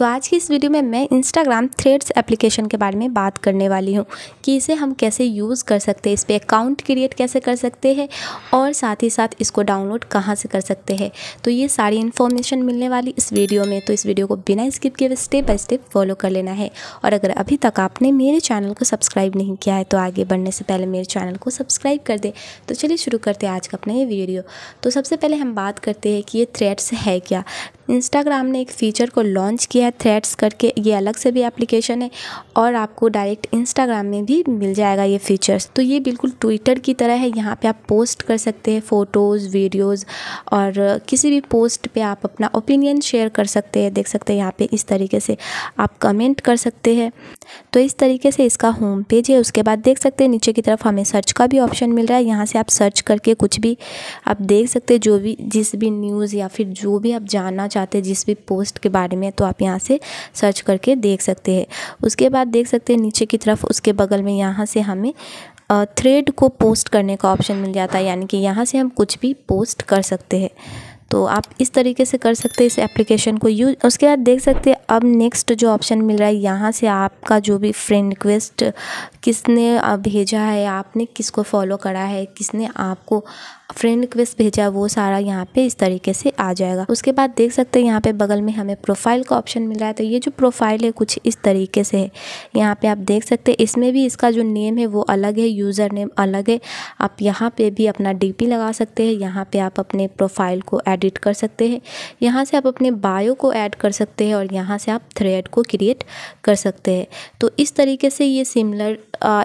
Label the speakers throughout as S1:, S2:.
S1: तो आज की इस वीडियो में मैं इंस्टाग्राम थ्रेड्स एप्लीकेशन के बारे में बात करने वाली हूँ कि इसे हम कैसे यूज़ कर सकते हैं इस पर अकाउंट क्रिएट कैसे कर सकते हैं और साथ ही साथ इसको डाउनलोड कहाँ से कर सकते हैं तो ये सारी इन्फॉर्मेशन मिलने वाली इस वीडियो में तो इस वीडियो को बिना स्किप किए स्टेप बाई स्टेप फॉलो कर लेना है और अगर अभी तक आपने मेरे चैनल को सब्सक्राइब नहीं किया है तो आगे बढ़ने से पहले मेरे चैनल को सब्सक्राइब कर दे तो चलिए शुरू करते हैं आज का अपना ये वीडियो तो सबसे पहले हम बात करते हैं कि ये थ्रेड्स है क्या इंस्टाग्राम ने एक फ़ीचर को लॉन्च किया है थ्रेड्स करके ये अलग से भी एप्लीकेशन है और आपको डायरेक्ट इंस्टाग्राम में भी मिल जाएगा ये फीचर्स तो ये बिल्कुल ट्विटर की तरह है यहाँ पे आप पोस्ट कर सकते हैं फ़ोटोज़ वीडियोज़ और किसी भी पोस्ट पर आप अपना ओपिनियन शेयर कर सकते हैं देख सकते हैं यहाँ पर इस तरीके से आप कमेंट कर सकते हैं तो इस तरीके से इसका होम पेज है उसके बाद देख सकते हैं नीचे की तरफ हमें सर्च का भी ऑप्शन मिल रहा है यहाँ से आप सर्च करके कुछ भी आप देख सकते हैं जो भी जिस भी न्यूज़ या फिर जो भी आप जानना चाहते चाहते हैं जिस भी पोस्ट के बारे में तो आप यहाँ से सर्च करके देख सकते हैं उसके बाद देख सकते हैं नीचे की तरफ उसके बगल में यहाँ से हमें थ्रेड को पोस्ट करने का ऑप्शन मिल जाता है यानी कि यहाँ से हम कुछ भी पोस्ट कर सकते हैं तो आप इस तरीके से कर सकते हैं इस एप्लीकेशन को यूज उसके बाद देख सकते हैं अब नेक्स्ट जो ऑप्शन मिल रहा है यहाँ से आपका जो भी फ्रेंड रिक्वेस्ट किसने भेजा है आपने किसको फॉलो करा है किसने आपको फ्रेंड रिक्वेस्ट भेजा वो सारा यहाँ पे इस तरीके से आ जाएगा उसके बाद देख सकते हैं यहाँ पे बगल में हमें प्रोफाइल का ऑप्शन मिल रहा है तो ये जो प्रोफाइल है कुछ इस तरीके से है यहाँ पे आप देख सकते हैं इसमें भी इसका जो नेम है वो अलग है यूज़र नेम अलग है आप यहाँ पे भी अपना डी लगा सकते हैं यहाँ पर आप अपने प्रोफाइल को एडिट कर सकते हैं यहाँ से आप अपने बायो को ऐड कर सकते हैं और यहाँ से आप थ्रेड को क्रिएट कर सकते हैं तो इस तरीके से ये सिमिलर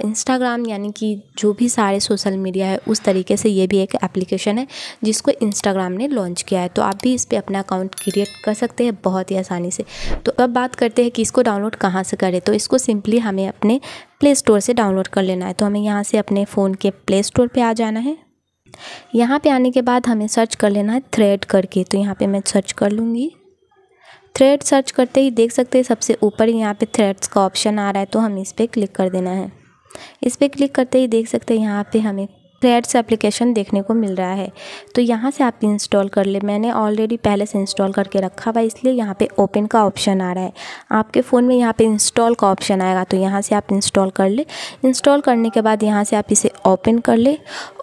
S1: इंस्टाग्राम यानी कि जो भी सारे सोशल मीडिया है उस तरीके से ये भी एक ऐप एप्लीकेशन है जिसको इंस्टाग्राम ने लॉन्च किया है तो आप भी इस पर अपना अकाउंट क्रिएट कर सकते हैं बहुत ही आसानी से तो अब बात करते हैं कि इसको डाउनलोड कहाँ से करें तो इसको सिंपली हमें अपने प्ले स्टोर से डाउनलोड कर लेना है तो हमें यहाँ से अपने फ़ोन के प्ले स्टोर पर आ जाना है यहाँ पे आने के बाद हमें सर्च कर लेना है थ्रेड करके तो यहाँ पे मैं सर्च कर लूँगी थ्रेड सर्च करते ही देख सकते हैं सबसे ऊपर यहाँ पे थ्रेड्स का ऑप्शन आ रहा है तो हमें इस पर क्लिक कर देना है इस पर क्लिक करते ही देख सकते हैं यहाँ पे हमें थ्रेड्स एप्लीकेशन देखने को मिल रहा है तो यहाँ से आप इंस्टॉल कर ले मैंने ऑलरेडी पहले से इंस्टॉल करके रखा हुआ इसलिए यहाँ पे ओपन का ऑप्शन आ रहा है आपके फ़ोन में यहाँ पे इंस्टॉल का ऑप्शन आएगा तो यहाँ से आप इंस्टॉल कर ले इंस्टॉल करने के बाद यहाँ से आप इसे ओपन कर ले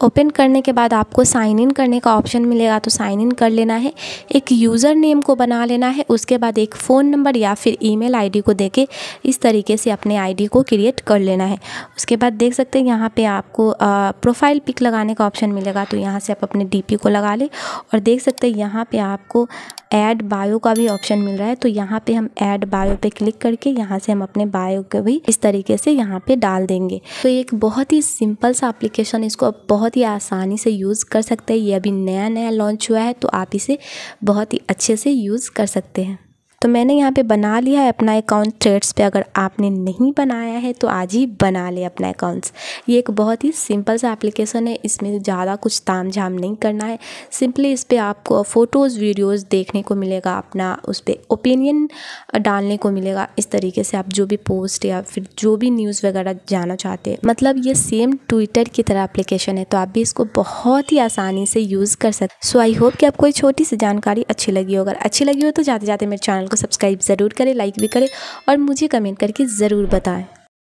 S1: ओपन करने के बाद आपको साइन इन करने का ऑप्शन मिलेगा तो साइन इन कर लेना है एक यूज़र नेम को बना लेना है उसके बाद एक फ़ोन नंबर या फिर ई मेल को दे के इस तरीके से अपने आई को क्रिएट कर लेना है उसके बाद देख सकते हैं यहाँ पर आपको प्रोफाइल पिक लगाने का ऑप्शन मिलेगा तो यहाँ से आप अपने डीपी को लगा ले और देख सकते हैं यहाँ पे आपको ऐड बायो का भी ऑप्शन मिल रहा है तो यहाँ पे हम ऐड बायो पे क्लिक करके यहाँ से हम अपने बायो को भी इस तरीके से यहाँ पे डाल देंगे तो एक बहुत ही सिंपल सा एप्लीकेशन इसको आप बहुत ही आसानी से यूज़ कर सकते हैं ये अभी नया नया लॉन्च हुआ है तो आप इसे बहुत ही अच्छे से यूज़ कर सकते हैं तो मैंने यहाँ पे बना लिया है अपना अकाउंट थ्रेड्स पे अगर आपने नहीं बनाया है तो आज ही बना ले अपना अकाउंट्स ये एक बहुत ही सिंपल सा एप्लीकेशन है इसमें ज़्यादा कुछ ताम झाम नहीं करना है सिंपली इस पर आपको फ़ोटोज़ वीडियोज़ देखने को मिलेगा अपना उस पर ओपिनियन डालने को मिलेगा इस तरीके से आप जो भी पोस्ट या फिर जो भी न्यूज़ वगैरह जाना चाहते हैं मतलब ये सेम ट्विटर की तरह एप्लीकेशन है तो आप भी इसको बहुत ही आसानी से यूज़ कर सकते सो आई होप कि आपको ये छोटी सी जानकारी अच्छी लगी हो अगर अच्छी लगी हो तो जाते जाते मेरे चैनल को सब्सक्राइब ज़रूर करें लाइक भी करें और मुझे कमेंट करके ज़रूर बताएं